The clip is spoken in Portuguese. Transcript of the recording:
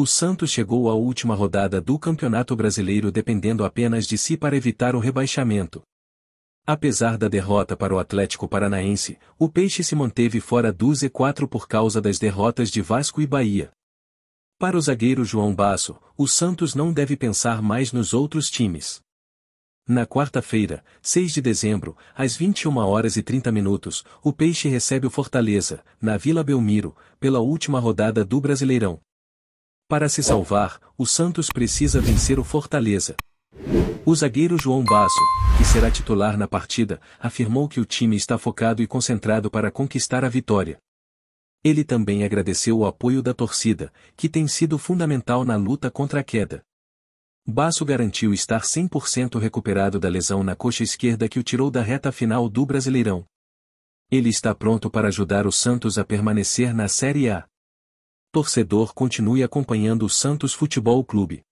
O Santos chegou à última rodada do Campeonato Brasileiro dependendo apenas de si para evitar o rebaixamento. Apesar da derrota para o Atlético Paranaense, o Peixe se manteve fora do Z4 por causa das derrotas de Vasco e Bahia. Para o zagueiro João Basso, o Santos não deve pensar mais nos outros times. Na quarta-feira, 6 de dezembro, às 21 horas e 30 minutos, o Peixe recebe o Fortaleza, na Vila Belmiro, pela última rodada do Brasileirão. Para se salvar, o Santos precisa vencer o Fortaleza. O zagueiro João Basso, que será titular na partida, afirmou que o time está focado e concentrado para conquistar a vitória. Ele também agradeceu o apoio da torcida, que tem sido fundamental na luta contra a queda. Basso garantiu estar 100% recuperado da lesão na coxa esquerda que o tirou da reta final do Brasileirão. Ele está pronto para ajudar o Santos a permanecer na Série A torcedor continue acompanhando o Santos Futebol Clube.